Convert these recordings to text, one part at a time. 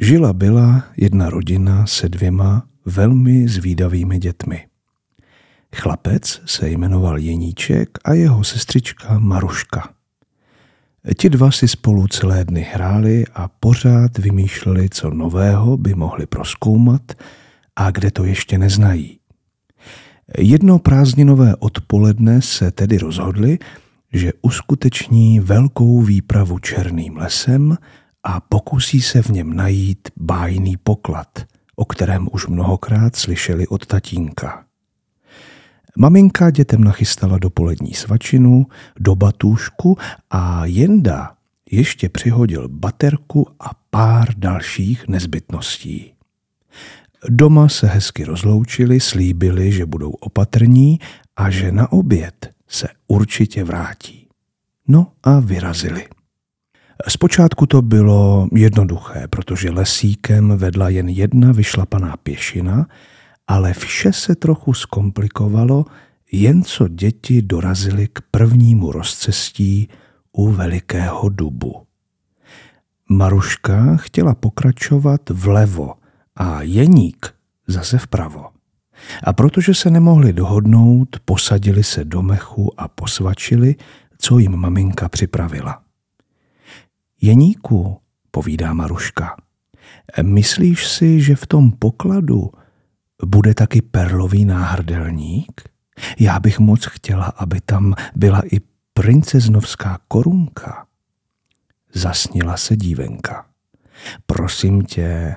Žila byla jedna rodina se dvěma velmi zvídavými dětmi. Chlapec se jmenoval Jeníček a jeho sestřička Maruška. Ti dva si spolu celé dny hráli a pořád vymýšleli, co nového by mohli proskoumat a kde to ještě neznají. Jedno prázdninové odpoledne se tedy rozhodli, že uskuteční velkou výpravu černým lesem a pokusí se v něm najít bájný poklad, o kterém už mnohokrát slyšeli od tatínka. Maminka dětem nachystala dopolední svačinu, do batůšku a Jenda ještě přihodil baterku a pár dalších nezbytností. Doma se hezky rozloučili, slíbili, že budou opatrní a že na oběd se určitě vrátí. No a vyrazili. Zpočátku to bylo jednoduché, protože lesíkem vedla jen jedna vyšlapaná pěšina, ale vše se trochu zkomplikovalo, jen co děti dorazili k prvnímu rozcestí u velikého dubu. Maruška chtěla pokračovat vlevo a Jeník zase vpravo. A protože se nemohli dohodnout, posadili se do mechu a posvačili, co jim maminka připravila. Jeníku, povídá Maruška, myslíš si, že v tom pokladu bude taky perlový náhrdelník? Já bych moc chtěla, aby tam byla i princeznovská korunka. Zasnila se dívenka. Prosím tě,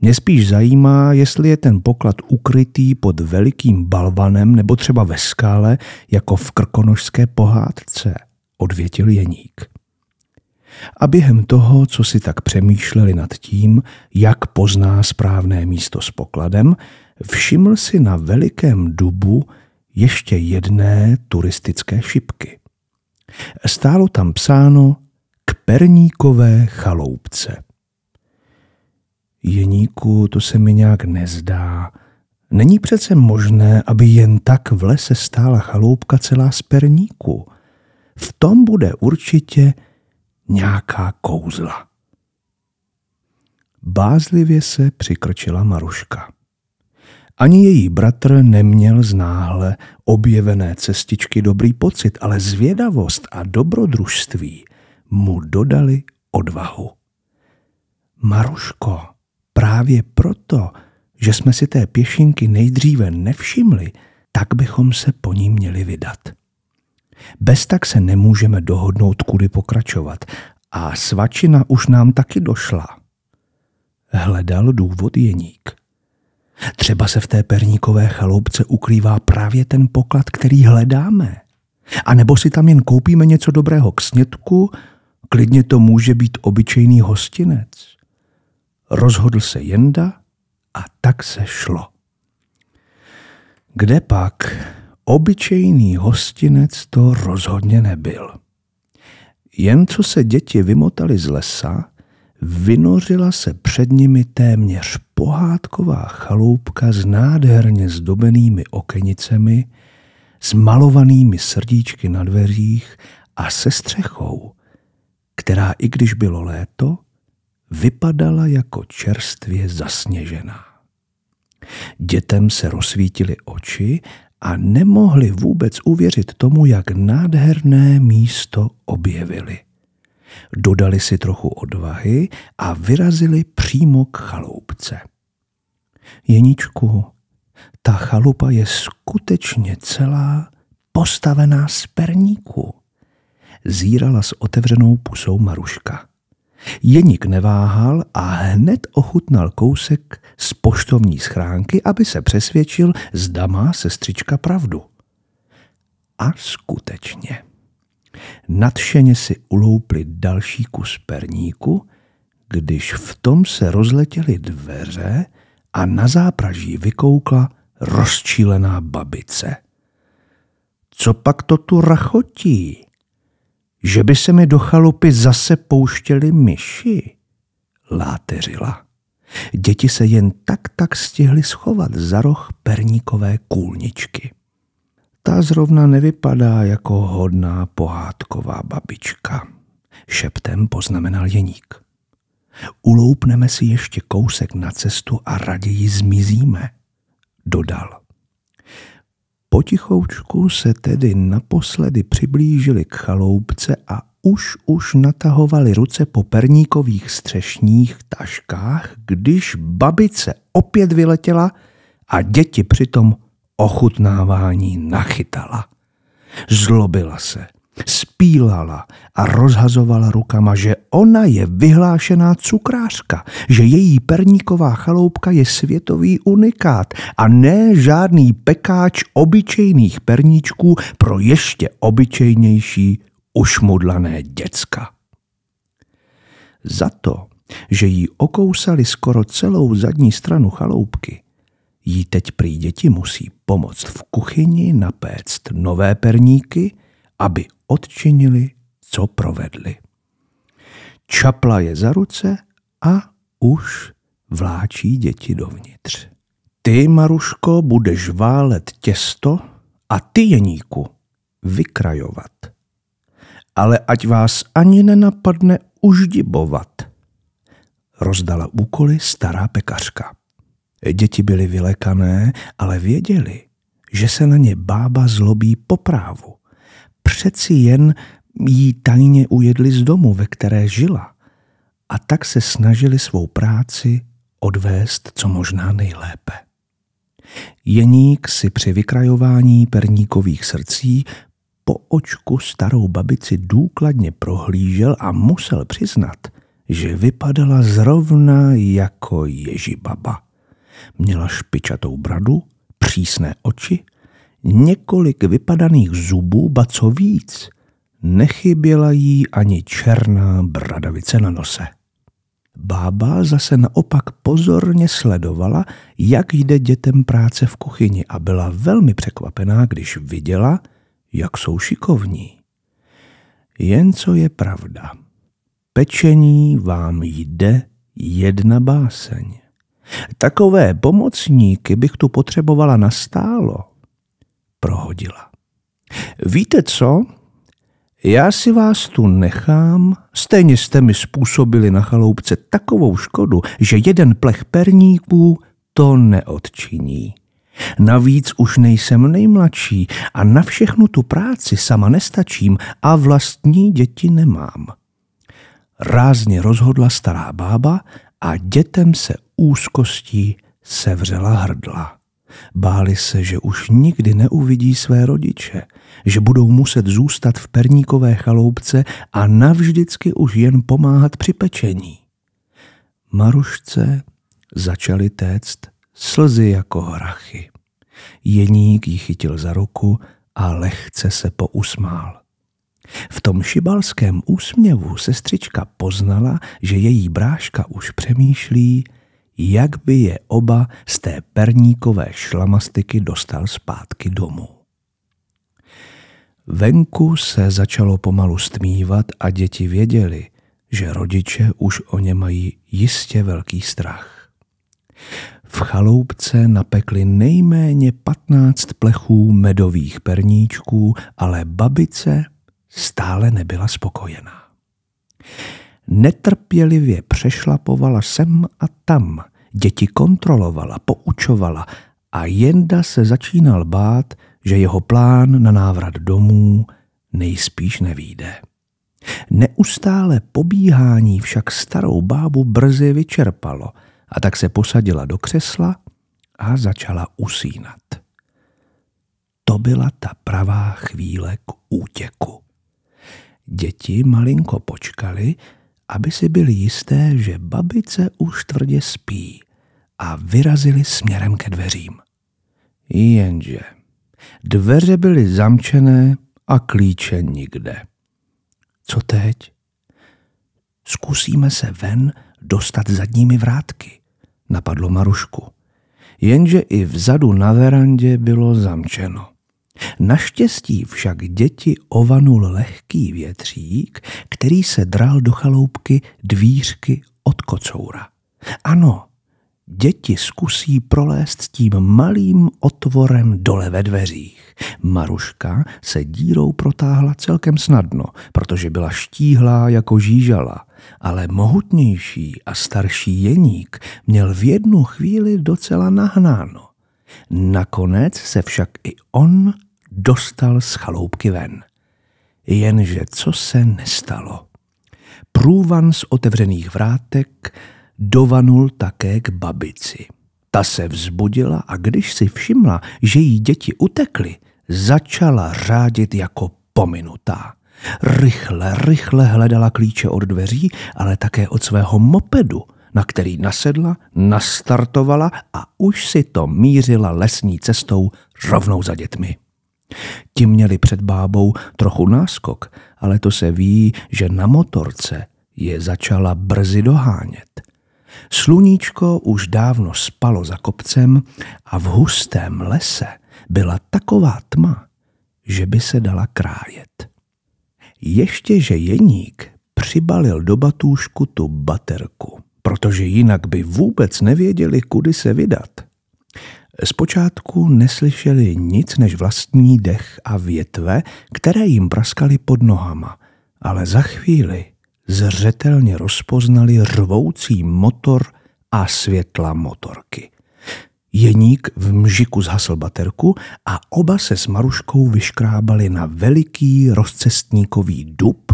mě spíš zajímá, jestli je ten poklad ukrytý pod velikým balvanem nebo třeba ve skále, jako v krkonožské pohádce, odvětil Jeník a během toho, co si tak přemýšleli nad tím, jak pozná správné místo s pokladem, všiml si na velikém dubu ještě jedné turistické šipky. Stálo tam psáno k perníkové chaloupce. Jeníku, to se mi nějak nezdá. Není přece možné, aby jen tak v lese stála chaloupka celá z perníku. V tom bude určitě nějaká kouzla. Bázlivě se přikročila Maruška. Ani její bratr neměl znáhle objevené cestičky dobrý pocit, ale zvědavost a dobrodružství mu dodali odvahu. Maruško, právě proto, že jsme si té pěšinky nejdříve nevšimli, tak bychom se po ní měli vydat. Bez tak se nemůžeme dohodnout, kudy pokračovat. A svačina už nám taky došla. Hledal důvod jeník. Třeba se v té perníkové chaloupce ukrývá právě ten poklad, který hledáme. A nebo si tam jen koupíme něco dobrého k snědku, klidně to může být obyčejný hostinec. Rozhodl se Jenda a tak se šlo. Kde pak? obyčejný hostinec to rozhodně nebyl. Jen co se děti vymotali z lesa, vynořila se před nimi téměř pohádková chaloupka s nádherně zdobenými okenicemi, s malovanými srdíčky na dveřích a se střechou, která i když bylo léto, vypadala jako čerstvě zasněžená. Dětem se rozsvítily oči a nemohli vůbec uvěřit tomu, jak nádherné místo objevili. Dodali si trochu odvahy a vyrazili přímo k chaloupce. Jeničku, ta chalupa je skutečně celá postavená z perníku, zírala s otevřenou pusou Maruška. Jeník neváhal a hned ochutnal kousek z poštovní schránky, aby se přesvědčil, zda má sestřička pravdu. A skutečně. Nadšeně si uloupli další kus perníku, když v tom se rozletěly dveře a na zápraží vykoukla rozčílená babice. Co pak to tu rachotí? že by se mi do chalupy zase pouštěli myši. Láteřila. Děti se jen tak tak stihly schovat za roh perníkové kůlničky. Ta zrovna nevypadá jako hodná pohádková babička, šeptem poznamenal Jeník. Uloupneme si ještě kousek na cestu a raději zmizíme, dodal. Potichoučku se tedy naposledy přiblížili k chaloupce a už už natahovali ruce po perníkových střešních taškách, když babice opět vyletěla a děti přitom ochutnávání nachytala. Zlobila se – Spílala a rozhazovala rukama, že ona je vyhlášená cukrářka, že její perníková chaloupka je světový unikát a ne žádný pekáč obyčejných perníčků pro ještě obyčejnější ušmudlané děcka. Za to, že jí okousali skoro celou zadní stranu chaloupky, jí teď prý děti musí pomoct v kuchyni napéct nové perníky – aby odčinili, co provedli. Čapla je za ruce a už vláčí děti dovnitř. Ty, Maruško, budeš válet těsto a ty, Jeníku, vykrajovat. Ale ať vás ani nenapadne uždibovat, rozdala úkoly stará pekařka. Děti byly vylekané, ale věděli, že se na ně bába zlobí po právu přeci jen jí tajně ujedli z domu, ve které žila. A tak se snažili svou práci odvést co možná nejlépe. Jeník si při vykrajování perníkových srdcí po očku starou babici důkladně prohlížel a musel přiznat, že vypadala zrovna jako Ježibaba. Měla špičatou bradu, přísné oči několik vypadaných zubů, ba co víc, nechyběla jí ani černá bradavice na nose. Bába zase naopak pozorně sledovala, jak jde dětem práce v kuchyni a byla velmi překvapená, když viděla, jak jsou šikovní. Jen co je pravda. Pečení vám jde jedna báseň. Takové pomocníky bych tu potřebovala nastálo prohodila. Víte co? Já si vás tu nechám, stejně jste mi způsobili na chaloupce takovou škodu, že jeden plech perníků to neodčiní. Navíc už nejsem nejmladší a na všechnu tu práci sama nestačím a vlastní děti nemám. Rázně rozhodla stará bába a dětem se úzkostí sevřela hrdla. Báli se, že už nikdy neuvidí své rodiče, že budou muset zůstat v perníkové chaloupce a navždycky už jen pomáhat při pečení. Marušce začaly téct slzy jako hrachy. Jeník ji chytil za ruku a lehce se pousmál. V tom šibalském úsměvu sestřička poznala, že její bráška už přemýšlí, jak by je oba z té perníkové šlamastiky dostal zpátky domů. Venku se začalo pomalu stmívat a děti věděli, že rodiče už o ně mají jistě velký strach. V chaloupce napekli nejméně patnáct plechů medových perníčků, ale babice stále nebyla spokojená. Netrpělivě přešlapovala sem a tam, Děti kontrolovala, poučovala a Jenda se začínal bát, že jeho plán na návrat domů nejspíš nevíde. Neustále pobíhání však starou bábu brzy vyčerpalo a tak se posadila do křesla a začala usínat. To byla ta pravá chvíle k útěku. Děti malinko počkali, aby si byli jisté, že babice už tvrdě spí a vyrazili směrem ke dveřím. Jenže dveře byly zamčené a klíče nikde. Co teď? Zkusíme se ven dostat zadními vrátky, napadlo Marušku. Jenže i vzadu na verandě bylo zamčeno. Naštěstí však děti ovanul lehký větřík, který se dral do chaloupky dvířky od kocoura. Ano, děti zkusí prolézt tím malým otvorem dole ve dveřích. Maruška se dírou protáhla celkem snadno, protože byla štíhlá jako žížala, ale mohutnější a starší jeník měl v jednu chvíli docela nahnáno. Nakonec se však i on dostal z chaloupky ven. Jenže co se nestalo? Průvan z otevřených vrátek dovanul také k babici. Ta se vzbudila a když si všimla, že jí děti utekly, začala řádit jako pominutá. Rychle, rychle hledala klíče od dveří, ale také od svého mopedu – na který nasedla, nastartovala a už si to mířila lesní cestou rovnou za dětmi. Ti měli před bábou trochu náskok, ale to se ví, že na motorce je začala brzy dohánět. Sluníčko už dávno spalo za kopcem a v hustém lese byla taková tma, že by se dala krájet. Ještě že jeník přibalil do batůšku tu baterku protože jinak by vůbec nevěděli, kudy se vydat. Zpočátku neslyšeli nic než vlastní dech a větve, které jim praskaly pod nohama, ale za chvíli zřetelně rozpoznali rvoucí motor a světla motorky. Jeník v mžiku zhasl baterku a oba se s Maruškou vyškrábali na veliký rozcestníkový dub,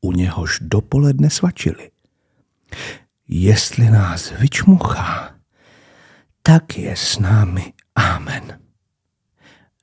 u něhož dopoledne svačili jestli nás vyčmuchá, tak je s námi Amen.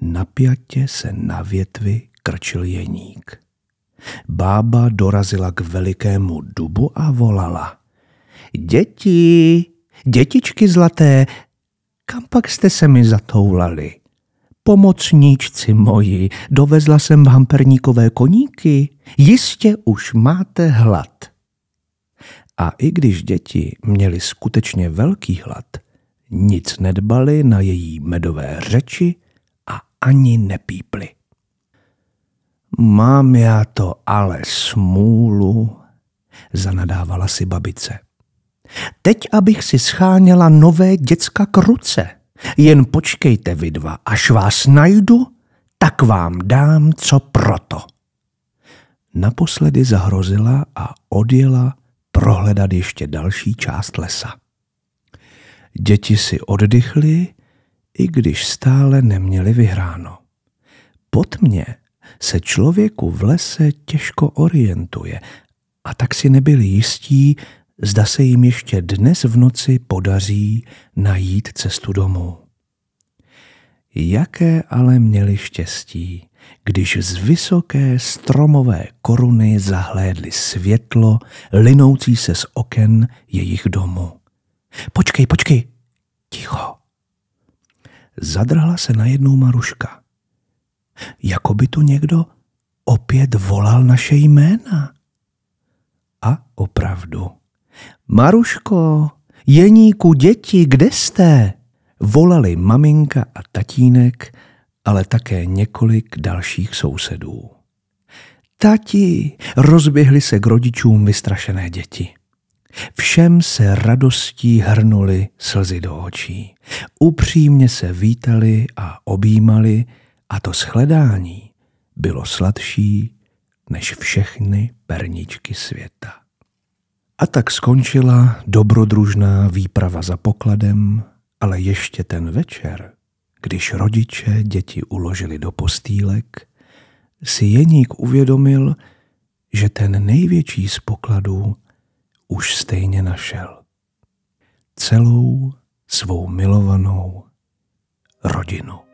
Napjatě se na větvi krčil jeník. Bába dorazila k velikému dubu a volala. Děti, dětičky zlaté, kam pak jste se mi zatoulali? Pomocníčci moji, dovezla jsem v hamperníkové koníky, jistě už máte hlad. A i když děti měly skutečně velký hlad, nic nedbali na její medové řeči a ani nepípli. Mám já to ale smůlu, zanadávala si babice. Teď, abych si scháněla nové děcka k ruce. Jen počkejte vy dva, až vás najdu, tak vám dám co proto. Naposledy zahrozila a odjela prohledat ještě další část lesa. Děti si oddychly, i když stále neměli vyhráno. Pod mě se člověku v lese těžko orientuje a tak si nebyli jistí, zda se jim ještě dnes v noci podaří najít cestu domů. Jaké ale měli štěstí, když z vysoké stromové koruny zahlédli světlo, linoucí se z oken jejich domu. Počkej, počkej, ticho. Zadrhla se najednou Maruška. Jako by tu někdo opět volal naše jména. A opravdu. Maruško, jeníku, děti, kde jste? Volali maminka a tatínek, ale také několik dalších sousedů. Tati! Rozběhli se k rodičům vystrašené děti. Všem se radostí hrnuli slzy do očí. Upřímně se vítali a objímali a to shledání bylo sladší než všechny perničky světa. A tak skončila dobrodružná výprava za pokladem, ale ještě ten večer když rodiče děti uložili do postýlek, si Jeník uvědomil, že ten největší z pokladů už stejně našel. Celou svou milovanou rodinu.